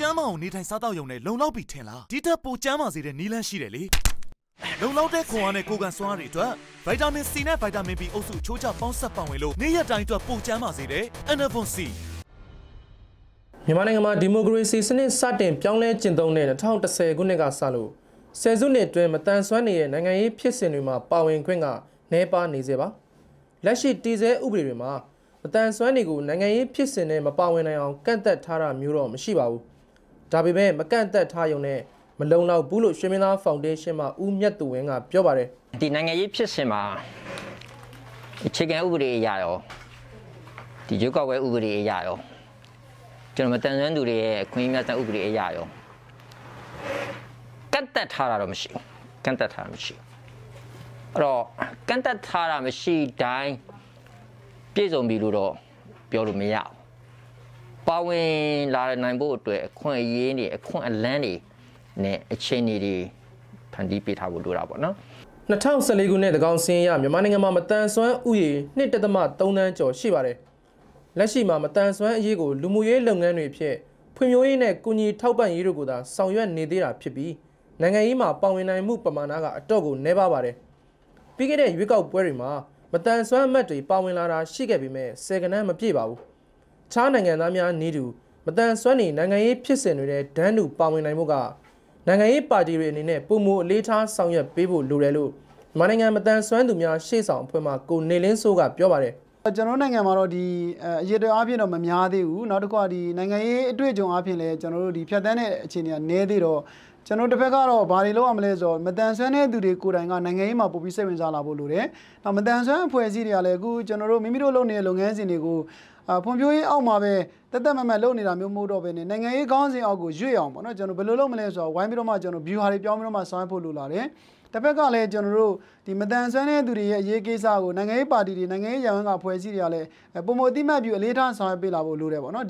ကျမ်းမအောင်နေထိုင်စားသောက်ရုံနဲ့လုံလောက်ပြီထင်လားဒီထက်ပိုကျမ်းမာစေတဲ့နီလန်းရှိတယ်လေလုံလောက်တဲ့ခွန်အားနဲ့ကိုယ်ခံစွမ်းအားတွေအတွက်ဗိုက်တာမင် C နဲ့ဗိုက်တာမင် B အုပ်စုချိုးချပေါင်းစပ်ပါဝင်လို့နေ့ရက်တိုင်းအတွက်ပိုကျမ်းမာစေတဲ့ Enervon C မြန်မာနိုင်ငံမှာဒီမိုကရေစီစနစ်စတင်ပြောင်းလဲကျင့်သုံးတဲ့2010ခုနှစ်ကစလို့ဆယ်စုနှစ်အတွင်းမတန်ဆွမ်းနေတဲ့နိုင်ငံရေးဖြစ်စဉ်တွေမှာပါဝင်ခွင့်ကနှဲပါနေစေပါလက်ရှိတည်ဆဲဥပဒေတွေမှာမတန်ဆွမ်းတွေကိုနိုင်ငံရေးဖြစ်စဉ်နဲ့မပါဝင်နိုင်အောင်ကန့်သက်ထားတာမျိုးတော့မရှိပါဘူးဒါပေမဲ့မကန့်သက်ထားရုံနဲ့မလုံလောက်ဘူးလို့ရွှေမင်းသားဖောင်ဒေးရှင်းမှဦးမြတ်သူဝင်းကပြောပါတယ်ဒီနိုင်ငံရေးဖြစ်စဉ်မှာအခြေခံဥပဒေအရရောဒီရုပ်ောက်ဝဲဥပဒေအရရောကျွန်တော်မတန်ဆွမ်းသူတွေရဲ့ခွင့်ငတ်တဲ့ဥပဒေအရရောကန့်သက်ထားတာတော့မရှိဘူးကန့်သက်ထားတာမရှိဘူးအဲ့တော့ကန့်သက်ထားတာမရှိတိုင်းပြည့်စုံပြီလို့တော့ပြောလို့မရဘူးပါဝင်လာနိုင်ဖို့အတွက်အခွင့်အရေးတွေအခွင့်အလန်းတွေနဲ့အခြေအနေတွေဖန်တီးပေးထားဖို့လိုတာပေါ့နော်2014ခုနှစ်သကောင်စင်းရမြန်မာနိုင်ငံမှာမတန်ဆွမ်းဥယျာဉ်1.3တန်းကျော်ရှိပါတယ်လက်ရှိမှာမတန်ဆွမ်းအရေးကိုလူမှုရေးလုပ်ငန်းတွေဖြင့်ဖွံ့ဖြိုးရေးနဲ့ကုညီထောက်ပံ့ရေးတို့ကိုသာဆောင်ရွက်နေသေးတာ ဖြစ်ပြီးနိုင်ငံရေးမှာပါဝင်နိုင်မှုပမာဏကအတော့ကိုနည်းပါးပါတယ်ပြီးခဲ့တဲ့ရွေးကောက်ပွဲတွေမှာမတန်ဆွမ်းအမတ်တွေပါဝင်လာတာရှိခဲ့ပေမဲ့စေကနန်းမပြည့်ပါဘူးခြားနိုင်ငံသားများနေတူမတန်ဆွမ်းနေနိုင်ငံရေးဖြစ်စဉ်တွေနဲ့ဒန်းတူပါဝင်နိုင်မှုကနိုင်ငံရေးပါတီတွေအနေနဲ့ပုံမူအလေးထားဆောင်ရွက်ပေးဖို့လိုတယ်လို့မြန်မာနိုင်ငံမတန်ဆွမ်းသူများရှေ့ဆောင်အဖွဲ့မှကိုနေလင်းစိုးကပြောပါတယ်ကျွန်တော်နိုင်ငံမှာတော့ဒီအရေးတော်အဖြစ်တော့မများသေးဘူးနောက်တစ်ခုကဒီနိုင်ငံရေးအတွေ့အကြုံအဖြစ်လည်းကျွန်တော်တို့ဒီဖြတ်သန်းတဲ့အခြေအနေကနည်းသေးတော့ကျွန်တော်တစ်ဖက်ကတော့ဘာတွေလုပ်ရမလဲဆိုတော့မတန်ဆွမ်းတဲ့သူတွေကိုယ်တိုင်ကနိုင်ငံရေးမှာပို့ပြီးစိတ်ဝင်စားလာဖို့လိုတယ်။နောက်မတန်ဆွမ်းအဖွဲ့အစည်းတွေကလည်းအခုကျွန်တော်တို့မိမိတို့လုပ်နေတဲ့လုပ်ငန်းစဉ်တွေကိုဖွံ့ဖြိုးရေးအောက်မှာပဲတက်တက်မမတ်လုပ်နေတာမျိုးမဟုတ်တော့ဘဲနဲ့နိုင်ငံရေးကောင်းစဉ်အောက်ကိုရွေ့အောင်ပေါ့နော်ကျွန်တော်ဘယ်လိုလုပ်မလဲဆိုတော့ဝိုင်းပြီးတော့မှကျွန်တော် view ဟာတွေပြောင်းပြီးတော့မှဆောင်ရွက်ဖို့လိုလာတယ်တစ်ဖက်ကလည်းကျွန်တော်တို့ဒီမတန်ဆွမ်းတဲ့သူတွေရဲ့အရေးကိစ္စကိုနိုင်ငံရေးပါတီတွေနိုင်ငံရေးရန်ဝန်ကဖွဲ့စည်းတွေကလည်းပုံမအတိမတ်ပြုအလေးထားဆောင်ရွက်ပေးလာဖို့လိုတယ်ပေါ့နော်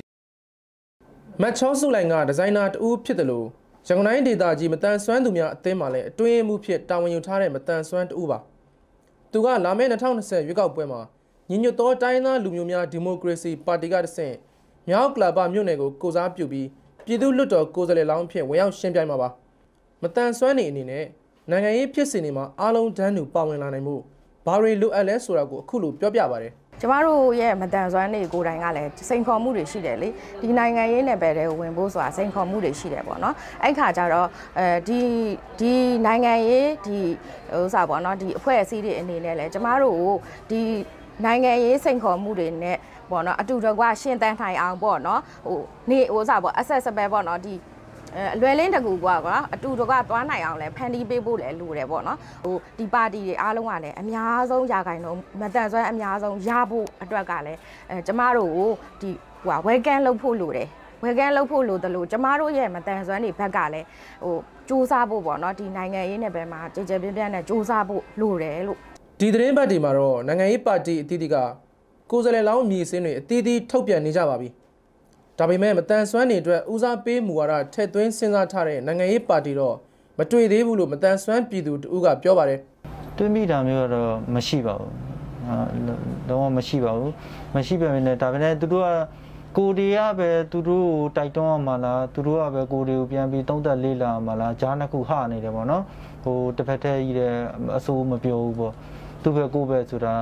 မတ်ချောစုလိုင်ကဒီဇိုင်နာတူဖြစ်တယ်လို့ရန်ကုန်တိုင်းဒေသကြီးမတန်ဆွမ်းသူများအသင်းမှာလည်းအတွင်းမှုဖြစ်တာဝန်ယူထားတဲ့မတန်ဆွမ်းတူပါသူကလာမယ့်2020ရွေးကောက်ပွဲမှာညီညွတ်သောတိုင်းသားလူမျိုးများဒီမိုကရေစီပါတီကတဆင့်မြောက်ကလာပါမြို့နယ်ကိုကိုစားပြုပြီးပြည်သူ့လွတ်တော်ကိုယ်စားလှယ်လောင်းဖြင့်ဝင်ရောက်ရှင်းပြမှာပါမတန်ဆွမ်းနေအနေနဲ့နိုင်ငံရေးဖြစ်စဉ်တွေမှာအားလုံးတန်းတူပါဝင်လာနိုင်မှုဘာတွေလိုအပ်လဲဆိုတာကိုအခုလိုပြောပြပါရစေကျမတို့ရဲ့မတန်ဆွမ်းတွေကိုယ်တိုင်ကလည်းစိန်ခေါ်မှုတွေရှိတယ်လေဒီနိုင်ငံရေးနယ်ပယ်တွေကိုဝင်ဖို့ဆိုတာစိန်ခေါ်မှုတွေရှိတယ်ပေါ့နော်အဲ့ခါကျတော့အဲဒီဒီနိုင်ငံရေးဒီဥစ္စာပေါ့နော်ဒီအဖွဲ့အစည်းတွေအနေနဲ့လည်းကျမတို့ကိုဒီနိုင်ငံရေးစိန်ခေါ်မှုတွေနဲ့ပေါ့နော်အတူတကွရှင်သန်ထိုင်အောင်ပေါ့နော်ဟိုနေဥစားပေါ့ accessible ပေါ့နော်ဒီအလွယ်လင်းတကူကွာကွာအတူတကသွားနိုင်အောင်လဲဖန်တီးပေးဖို့လဲလိုတယ်ပေါ့နော်ဟိုဒီပါတီတွေအားလုံးကလည်းအများဆုံးရာခိုင်နှုန်းမတန်ဆွမ်းအများဆုံးရဖို့အတွက်ကလည်းအဲကျမတို့ကိုဒီဟိုဝဲကန်လုပ်ဖို့လိုတယ်ဝဲကန်လုပ်ဖို့လိုတယ်လို့ကျမတို့ရဲ့မတန်ဆွမ်းတွေဘက်ကလည်းဟိုစူးစမ်းဖို့ပေါ့နော်ဒီနိုင်ငံရေးနယ်ပယ်မှာကြေကြေပြန့်ပြန့်နဲ့စူးစမ်းဖို့လိုတယ်လို့ဒီသတင်းပတ်ဒီမှာတော့နိုင်ငံရေးပါတီအသီးသီးကကိုယ်စားလှယ်လောင်းမြည်စင်းတွေအသီးသီးထုတ်ပြန်နေကြပါပြီ။ဒါပေမဲ့မတန်ဆွမ်းတွေအတွက်ဦးစားပေးမူဝါဒထည့်သွင်းစဉ်းစားထားတဲ့နိုင်ငံရေးပါတီတော့မတွေ့သေးဘူးလို့မတန်ဆွမ်းပြည်သူတဦးကပြောပါတယ်။တွေးမိတာမျိုးကတော့မရှိပါဘူး။တော့မရှိပါဘူး။မရှိပါဘဲနဲ့ဒါပေမဲ့သူတို့ကကိုဒီကပဲသူတို့ကိုတိုက်တွန်းအောင်မလားသူတို့ကပဲကိုဒီကိုပြန်ပြီးတုံးသက်လေးလာအောင်မလားဂျားနှစ်ခုဟနေတယ်ပေါ့နော်ဟိုတစ်ဖက်တည်းကြီးတယ်အဆိုးမပြောဘူးပေါ့သူ့ပဲကိုယ်ပဲဆိုတာ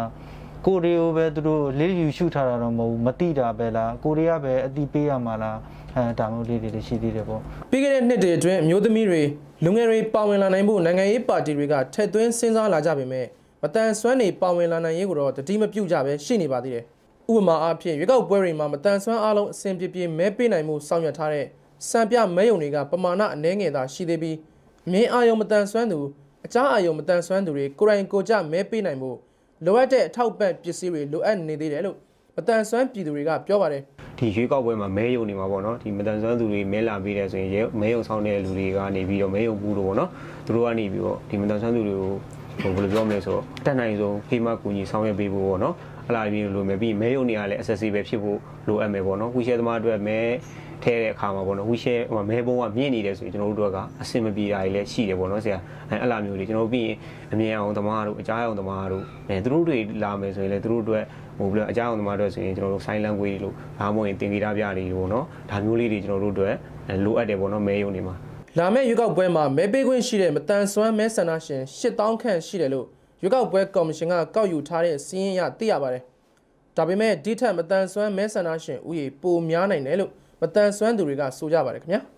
ကိုရီးယားပဲသူတို့လေးယူရှုထားတာတော့မဟုတ်ဘူးမတိတာပဲလားကိုရီးယားပဲအတိပေးရမှာလားအဲဒါမျိုးလေးတွေလည်းရှိသေးတယ်ပေါ့ပြီးခဲ့တဲ့နှစ်တွေအတွင်းအမျိုးသမီးတွေလူငယ်တွေပါဝင်လာနိုင်ဖို့နိုင်ငံရေးပါတီတွေကထက်သွင်းစဉ်းစားလာကြပေမဲ့မတန်ဆွမ်းနေပါဝင်လာနိုင်ရေးကိုတော့တတိမပြုတ်ကြပဲရှိနေပါသေးတယ်ဥပမာအားဖြင့်ရွေးကောက်ပွဲတွေမှာမတန်ဆွမ်းအားလုံးအဆင်ပြေပြေမဲပေးနိုင်မှုစောင့်ရထားတဲ့စံပြမဲယုံတွေကပမာဏအနည်းငယ်သာရှိသေးပြီးမြင်းအာယုံမတန်ဆွမ်းသူအကြအယုံမတန်ဆွမ်းသူတွေကိုရိုင်းကိုကြမဲပေးနိုင်ဖို့လိုအပ်တဲ့အထောက်ပံ့ပစ္စည်းတွေလိုအပ်နေသေးတယ်လို့မတန်ဆွမ်းပြည်သူတွေကပြောပါတယ်ဒီရွေးကောက်ပွဲမှာမဲယုံနေမှာပေါ့နော်ဒီမတန်ဆွမ်းသူတွေမဲလာပြီးတယ်ဆိုရင်မဲယုံဆောင်တဲ့လူတွေကနေပြီးတော့မဲယုံဘူးတော့ပေါ့နော်သူတို့ကနေပြီးတော့ဒီမတန်ဆွမ်းသူတွေကိုဟိုဘယ်လိုပြောမလဲဆိုတော့တက်နိုင်ဆုံးဖေးမကူညီဆောင်ရွက်ပေးဖို့ပေါ့နော်အလားမျိုးလိုမယ်ပြီးမဲရုံနေရာလည်း accessible ဖြစ်ဖို့လိုအပ်မယ်ပေါ့နော်ဝီရှဲသမားအတွက်မဲထဲတဲ့အခါမှာပေါ့နော်ဝီရှဲဟိုမဲဘုံကမြင့်နေတယ်ဆိုရင်ကျွန်တော်တို့ကအဆင်မပြေတာတွေလည်းရှိတယ်ပေါ့နော်ဆရာအဲအလားမျိုးတွေကျွန်တော်ပြီးရင်အမြင်အောင်သမားတို့အကြားအောင်သမားတို့အဲသူတို့တွေလာမယ်ဆိုရင်လည်းသူတို့အတွက်ဟိုဘယ်လိုအကြောင်းအရာတွေဆိုရင်ကျွန်တော်တို့ sign language လို့ဘာမှမဝင်သင်္ကေတပြတွေပေါ့နော်ဒါမျိုးလေးတွေကျွန်တော်တို့အတွက်လိုအပ်တယ်ပေါ့နော်မဲယုံနေမှာလာမယ့်ရွေးကောက်ပွဲမှာမဲပေးခွင့်ရှိတဲ့မတန်ဆွမ်းမဲဆန္ဒရှင်8000ခန့်ရှိတယ်လို့ရွေးကောက်ပွဲကော်မရှင်ကကောက်ယူထားတဲ့စီးရင်ရသိရပါတယ်။ဒါပေမဲ့ဒီထက်မတန်ဆွမ်းမဲဆန္ဒရှင်ဥယေပိုများနိုင်တယ်လို့မတန်ဆွမ်းသူတွေကဆိုကြပါတယ်ခင်ဗျာ။